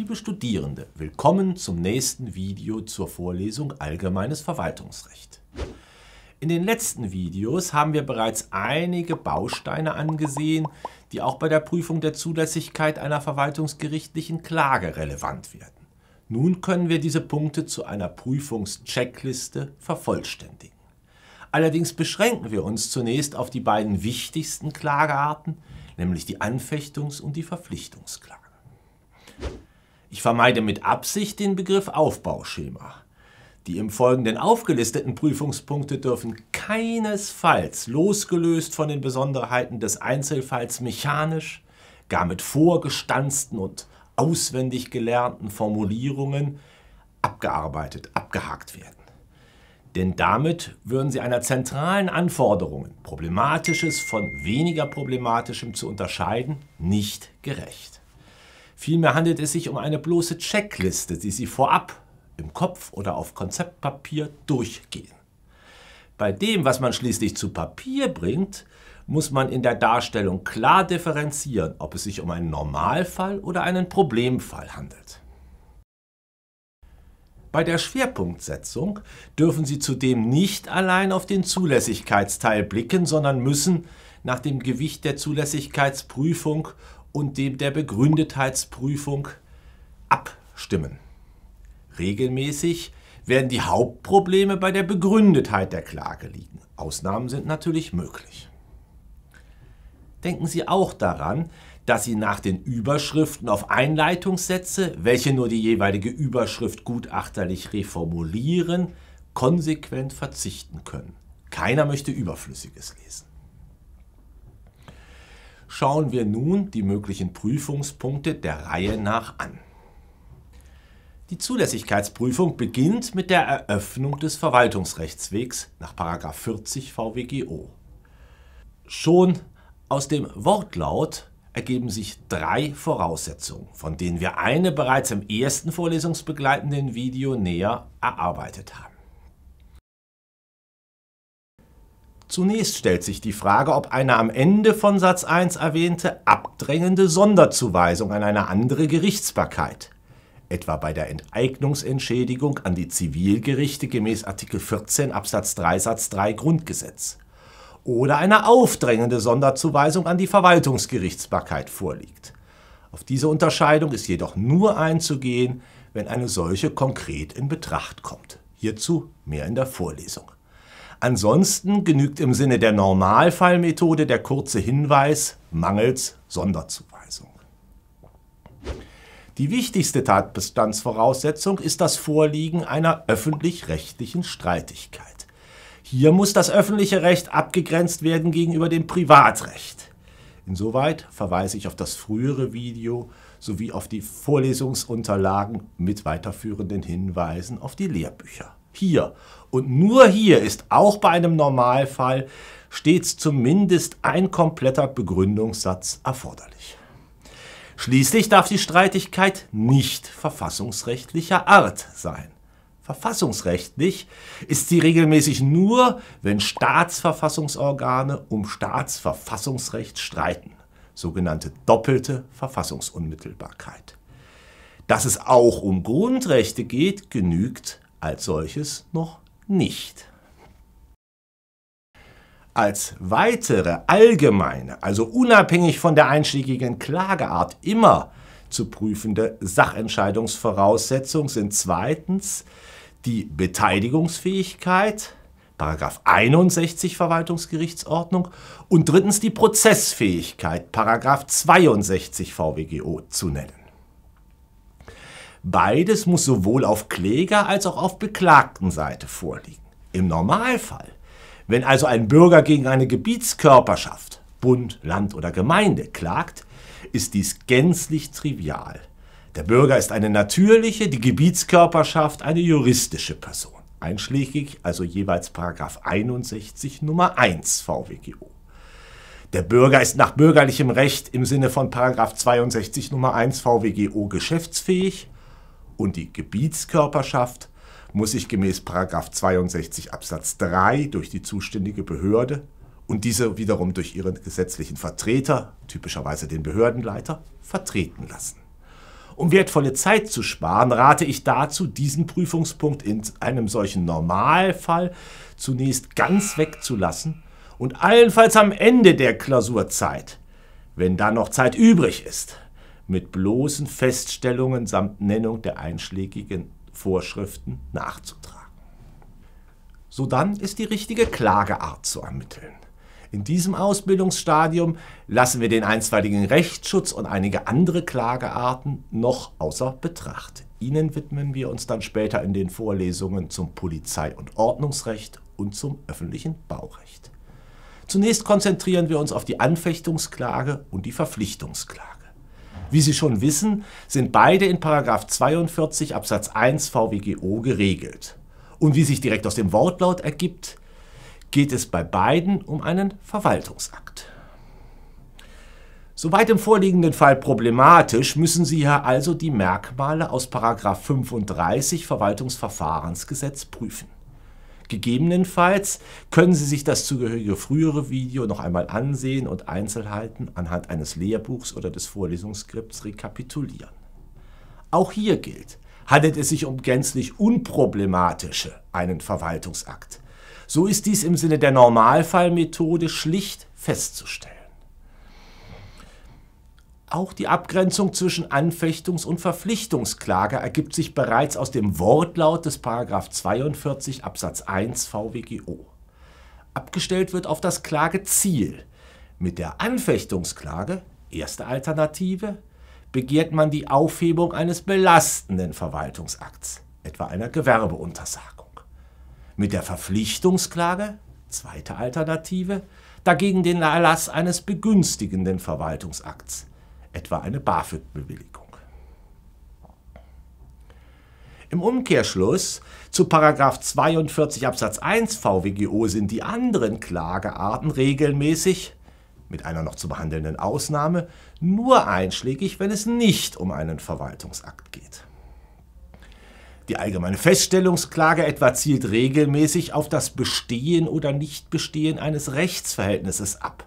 Liebe Studierende, willkommen zum nächsten Video zur Vorlesung Allgemeines Verwaltungsrecht. In den letzten Videos haben wir bereits einige Bausteine angesehen, die auch bei der Prüfung der Zulässigkeit einer verwaltungsgerichtlichen Klage relevant werden. Nun können wir diese Punkte zu einer Prüfungscheckliste vervollständigen. Allerdings beschränken wir uns zunächst auf die beiden wichtigsten Klagearten, nämlich die Anfechtungs- und die Verpflichtungsklage. Ich vermeide mit Absicht den Begriff Aufbauschema. Die im Folgenden aufgelisteten Prüfungspunkte dürfen keinesfalls losgelöst von den Besonderheiten des Einzelfalls mechanisch, gar mit vorgestanzten und auswendig gelernten Formulierungen abgearbeitet, abgehakt werden. Denn damit würden sie einer zentralen Anforderung, problematisches von weniger problematischem zu unterscheiden, nicht gerecht. Vielmehr handelt es sich um eine bloße Checkliste, die Sie vorab im Kopf oder auf Konzeptpapier durchgehen. Bei dem, was man schließlich zu Papier bringt, muss man in der Darstellung klar differenzieren, ob es sich um einen Normalfall oder einen Problemfall handelt. Bei der Schwerpunktsetzung dürfen Sie zudem nicht allein auf den Zulässigkeitsteil blicken, sondern müssen nach dem Gewicht der Zulässigkeitsprüfung und dem der Begründetheitsprüfung abstimmen. Regelmäßig werden die Hauptprobleme bei der Begründetheit der Klage liegen. Ausnahmen sind natürlich möglich. Denken Sie auch daran, dass Sie nach den Überschriften auf Einleitungssätze, welche nur die jeweilige Überschrift gutachterlich reformulieren, konsequent verzichten können. Keiner möchte Überflüssiges lesen schauen wir nun die möglichen Prüfungspunkte der Reihe nach an. Die Zulässigkeitsprüfung beginnt mit der Eröffnung des Verwaltungsrechtswegs nach 40 VWGO. Schon aus dem Wortlaut ergeben sich drei Voraussetzungen, von denen wir eine bereits im ersten vorlesungsbegleitenden Video näher erarbeitet haben. Zunächst stellt sich die Frage, ob eine am Ende von Satz 1 erwähnte abdrängende Sonderzuweisung an eine andere Gerichtsbarkeit, etwa bei der Enteignungsentschädigung an die Zivilgerichte gemäß Artikel 14 Absatz 3 Satz 3 Grundgesetz, oder eine aufdrängende Sonderzuweisung an die Verwaltungsgerichtsbarkeit vorliegt. Auf diese Unterscheidung ist jedoch nur einzugehen, wenn eine solche konkret in Betracht kommt. Hierzu mehr in der Vorlesung. Ansonsten genügt im Sinne der Normalfallmethode der kurze Hinweis mangels Sonderzuweisung. Die wichtigste Tatbestandsvoraussetzung ist das Vorliegen einer öffentlich-rechtlichen Streitigkeit. Hier muss das öffentliche Recht abgegrenzt werden gegenüber dem Privatrecht. Insoweit verweise ich auf das frühere Video sowie auf die Vorlesungsunterlagen mit weiterführenden Hinweisen auf die Lehrbücher hier und nur hier ist auch bei einem Normalfall stets zumindest ein kompletter Begründungssatz erforderlich. Schließlich darf die Streitigkeit nicht verfassungsrechtlicher Art sein. Verfassungsrechtlich ist sie regelmäßig nur, wenn Staatsverfassungsorgane um Staatsverfassungsrecht streiten, sogenannte doppelte Verfassungsunmittelbarkeit. Dass es auch um Grundrechte geht, genügt als solches noch nicht. Als weitere allgemeine, also unabhängig von der einschlägigen Klageart immer zu prüfende Sachentscheidungsvoraussetzung sind zweitens die Beteiligungsfähigkeit, Paragraph 61 Verwaltungsgerichtsordnung und drittens die Prozessfähigkeit, Paragraph 62 VWGO zu nennen. Beides muss sowohl auf Kläger als auch auf Beklagtenseite vorliegen. Im Normalfall. Wenn also ein Bürger gegen eine Gebietskörperschaft, Bund, Land oder Gemeinde, klagt, ist dies gänzlich trivial. Der Bürger ist eine natürliche, die Gebietskörperschaft eine juristische Person. Einschlägig also jeweils 61 Nummer 1 VWGO. Der Bürger ist nach bürgerlichem Recht im Sinne von 62 Nummer 1 VWGO geschäftsfähig und die Gebietskörperschaft muss sich gemäß 62 Absatz 3 durch die zuständige Behörde und diese wiederum durch ihren gesetzlichen Vertreter, typischerweise den Behördenleiter, vertreten lassen. Um wertvolle Zeit zu sparen, rate ich dazu, diesen Prüfungspunkt in einem solchen Normalfall zunächst ganz wegzulassen und allenfalls am Ende der Klausurzeit, wenn da noch Zeit übrig ist, mit bloßen Feststellungen samt Nennung der einschlägigen Vorschriften nachzutragen. Sodann ist die richtige Klageart zu ermitteln. In diesem Ausbildungsstadium lassen wir den einstweiligen Rechtsschutz und einige andere Klagearten noch außer Betracht. Ihnen widmen wir uns dann später in den Vorlesungen zum Polizei- und Ordnungsrecht und zum öffentlichen Baurecht. Zunächst konzentrieren wir uns auf die Anfechtungsklage und die Verpflichtungsklage. Wie Sie schon wissen, sind beide in 42 Absatz 1 VWGO geregelt. Und wie sich direkt aus dem Wortlaut ergibt, geht es bei beiden um einen Verwaltungsakt. Soweit im vorliegenden Fall problematisch, müssen Sie hier also die Merkmale aus 35 Verwaltungsverfahrensgesetz prüfen. Gegebenenfalls können Sie sich das zugehörige frühere Video noch einmal ansehen und Einzelheiten anhand eines Lehrbuchs oder des Vorlesungsskripts rekapitulieren. Auch hier gilt, handelt es sich um gänzlich unproblematische einen Verwaltungsakt. So ist dies im Sinne der Normalfallmethode schlicht festzustellen. Auch die Abgrenzung zwischen Anfechtungs- und Verpflichtungsklage ergibt sich bereits aus dem Wortlaut des 42 Absatz 1 VWGO. Abgestellt wird auf das Klageziel. Mit der Anfechtungsklage, erste Alternative, begehrt man die Aufhebung eines belastenden Verwaltungsakts, etwa einer Gewerbeuntersagung. Mit der Verpflichtungsklage, zweite Alternative, dagegen den Erlass eines begünstigenden Verwaltungsakts, etwa eine BAföG-Bewilligung. Im Umkehrschluss zu 42 Absatz 1 VWGO sind die anderen Klagearten regelmäßig, mit einer noch zu behandelnden Ausnahme, nur einschlägig, wenn es nicht um einen Verwaltungsakt geht. Die allgemeine Feststellungsklage etwa zielt regelmäßig auf das Bestehen oder Nichtbestehen eines Rechtsverhältnisses ab,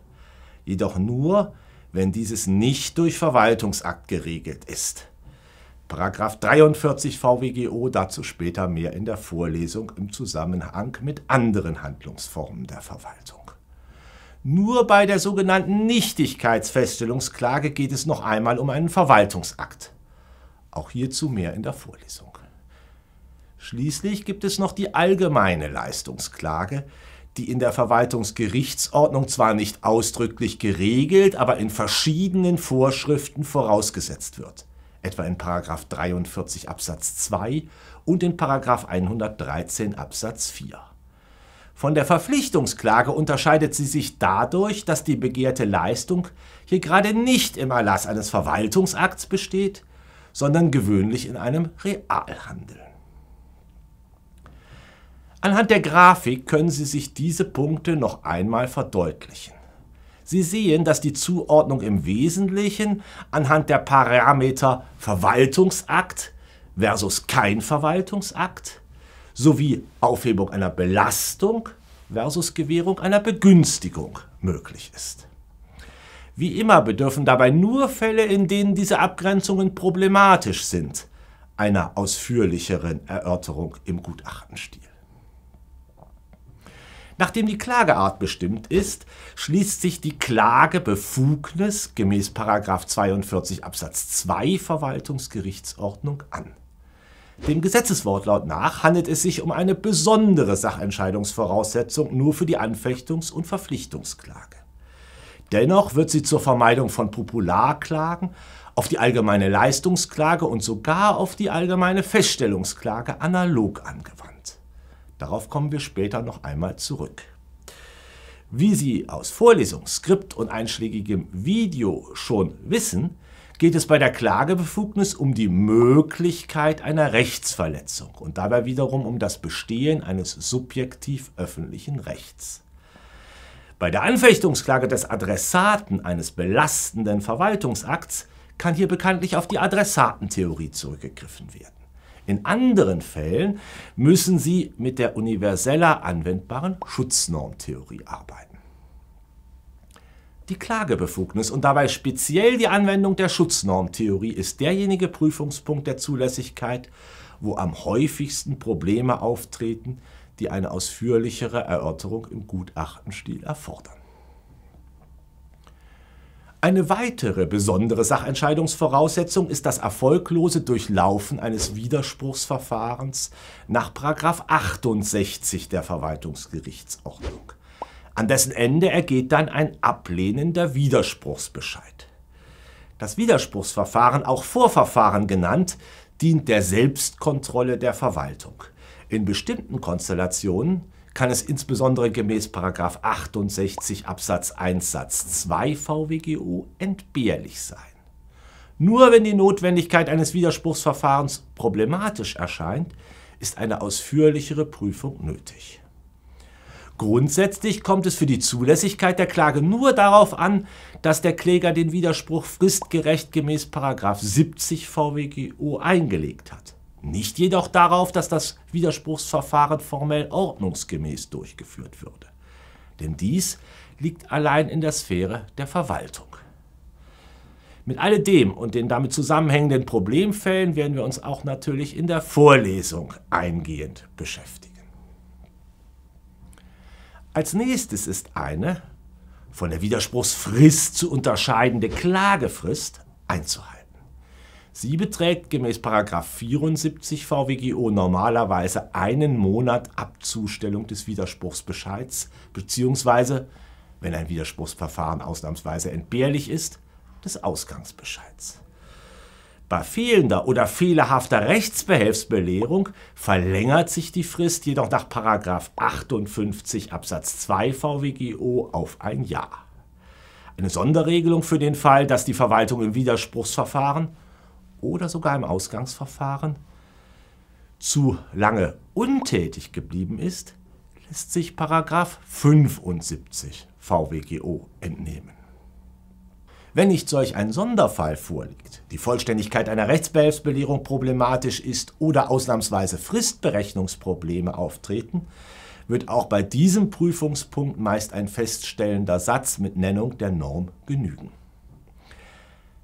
jedoch nur, wenn dieses nicht durch Verwaltungsakt geregelt ist. Paragraf 43 VWGO, dazu später mehr in der Vorlesung im Zusammenhang mit anderen Handlungsformen der Verwaltung. Nur bei der sogenannten Nichtigkeitsfeststellungsklage geht es noch einmal um einen Verwaltungsakt. Auch hierzu mehr in der Vorlesung. Schließlich gibt es noch die allgemeine Leistungsklage, die in der Verwaltungsgerichtsordnung zwar nicht ausdrücklich geregelt, aber in verschiedenen Vorschriften vorausgesetzt wird, etwa in 43 Absatz 2 und in 113 Absatz 4. Von der Verpflichtungsklage unterscheidet sie sich dadurch, dass die begehrte Leistung hier gerade nicht im Erlass eines Verwaltungsakts besteht, sondern gewöhnlich in einem Realhandeln. Anhand der Grafik können Sie sich diese Punkte noch einmal verdeutlichen. Sie sehen, dass die Zuordnung im Wesentlichen anhand der Parameter Verwaltungsakt versus kein Verwaltungsakt sowie Aufhebung einer Belastung versus Gewährung einer Begünstigung möglich ist. Wie immer bedürfen dabei nur Fälle, in denen diese Abgrenzungen problematisch sind, einer ausführlicheren Erörterung im Gutachtenstil. Nachdem die Klageart bestimmt ist, schließt sich die Klagebefugnis gemäß 42 Absatz 2 Verwaltungsgerichtsordnung an. Dem Gesetzeswortlaut nach handelt es sich um eine besondere Sachentscheidungsvoraussetzung nur für die Anfechtungs- und Verpflichtungsklage. Dennoch wird sie zur Vermeidung von Popularklagen auf die allgemeine Leistungsklage und sogar auf die allgemeine Feststellungsklage analog angewandt. Darauf kommen wir später noch einmal zurück. Wie Sie aus Vorlesung, Skript und einschlägigem Video schon wissen, geht es bei der Klagebefugnis um die Möglichkeit einer Rechtsverletzung und dabei wiederum um das Bestehen eines subjektiv öffentlichen Rechts. Bei der Anfechtungsklage des Adressaten eines belastenden Verwaltungsakts kann hier bekanntlich auf die Adressatentheorie zurückgegriffen werden. In anderen Fällen müssen sie mit der universeller anwendbaren Schutznormtheorie arbeiten. Die Klagebefugnis und dabei speziell die Anwendung der Schutznormtheorie ist derjenige Prüfungspunkt der Zulässigkeit, wo am häufigsten Probleme auftreten, die eine ausführlichere Erörterung im Gutachtenstil erfordern. Eine weitere besondere Sachentscheidungsvoraussetzung ist das erfolglose Durchlaufen eines Widerspruchsverfahrens nach 68 der Verwaltungsgerichtsordnung. An dessen Ende ergeht dann ein ablehnender Widerspruchsbescheid. Das Widerspruchsverfahren, auch Vorverfahren genannt, dient der Selbstkontrolle der Verwaltung. In bestimmten Konstellationen kann es insbesondere gemäß 68 Absatz 1 Satz 2 VWGO entbehrlich sein. Nur wenn die Notwendigkeit eines Widerspruchsverfahrens problematisch erscheint, ist eine ausführlichere Prüfung nötig. Grundsätzlich kommt es für die Zulässigkeit der Klage nur darauf an, dass der Kläger den Widerspruch fristgerecht gemäß 70 VWGO eingelegt hat nicht jedoch darauf, dass das Widerspruchsverfahren formell ordnungsgemäß durchgeführt würde. Denn dies liegt allein in der Sphäre der Verwaltung. Mit alledem und den damit zusammenhängenden Problemfällen werden wir uns auch natürlich in der Vorlesung eingehend beschäftigen. Als nächstes ist eine, von der Widerspruchsfrist zu unterscheidende Klagefrist einzuhalten. Sie beträgt gemäß 74 VWGO normalerweise einen Monat ab Zustellung des Widerspruchsbescheids bzw., wenn ein Widerspruchsverfahren ausnahmsweise entbehrlich ist, des Ausgangsbescheids. Bei fehlender oder fehlerhafter Rechtsbehelfsbelehrung verlängert sich die Frist jedoch nach 58 Absatz 2 VWGO auf ein Jahr. Eine Sonderregelung für den Fall, dass die Verwaltung im Widerspruchsverfahren oder sogar im Ausgangsverfahren zu lange untätig geblieben ist, lässt sich Paragraf 75 VWGO entnehmen. Wenn nicht solch ein Sonderfall vorliegt, die Vollständigkeit einer Rechtsbehelfsbelehrung problematisch ist oder ausnahmsweise Fristberechnungsprobleme auftreten, wird auch bei diesem Prüfungspunkt meist ein feststellender Satz mit Nennung der Norm genügen.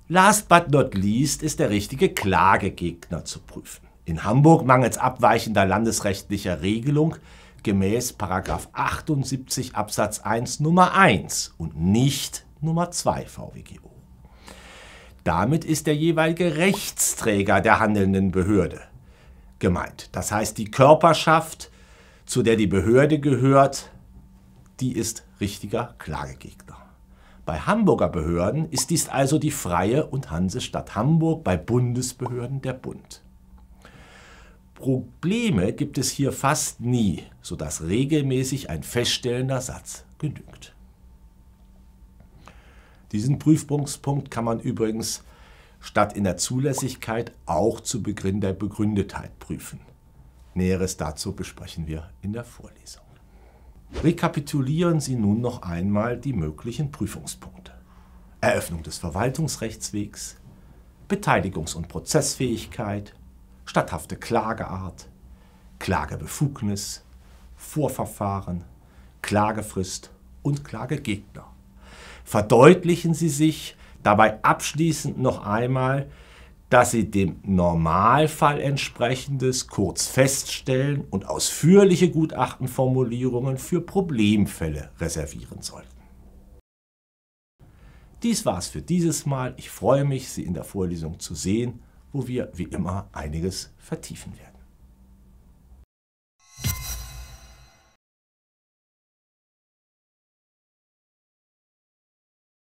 Last but not least ist der richtige Klagegegner zu prüfen. In Hamburg mangels abweichender landesrechtlicher Regelung gemäß 78 Absatz 1 Nummer 1 und nicht Nummer 2 VWGO. Damit ist der jeweilige Rechtsträger der handelnden Behörde gemeint. Das heißt, die Körperschaft, zu der die Behörde gehört, die ist richtiger Klagegegner. Bei Hamburger Behörden ist dies also die Freie und Hansestadt Hamburg, bei Bundesbehörden der Bund. Probleme gibt es hier fast nie, sodass regelmäßig ein feststellender Satz genügt. Diesen Prüfungspunkt kann man übrigens statt in der Zulässigkeit auch zu Beginn der Begründetheit prüfen. Näheres dazu besprechen wir in der Vorlesung. Rekapitulieren Sie nun noch einmal die möglichen Prüfungspunkte. Eröffnung des Verwaltungsrechtswegs, Beteiligungs- und Prozessfähigkeit, statthafte Klageart, Klagebefugnis, Vorverfahren, Klagefrist und Klagegegner. Verdeutlichen Sie sich dabei abschließend noch einmal dass sie dem Normalfall entsprechendes, kurz feststellen und ausführliche Gutachtenformulierungen für Problemfälle reservieren sollten. Dies war's für dieses Mal. Ich freue mich, Sie in der Vorlesung zu sehen, wo wir wie immer einiges vertiefen werden.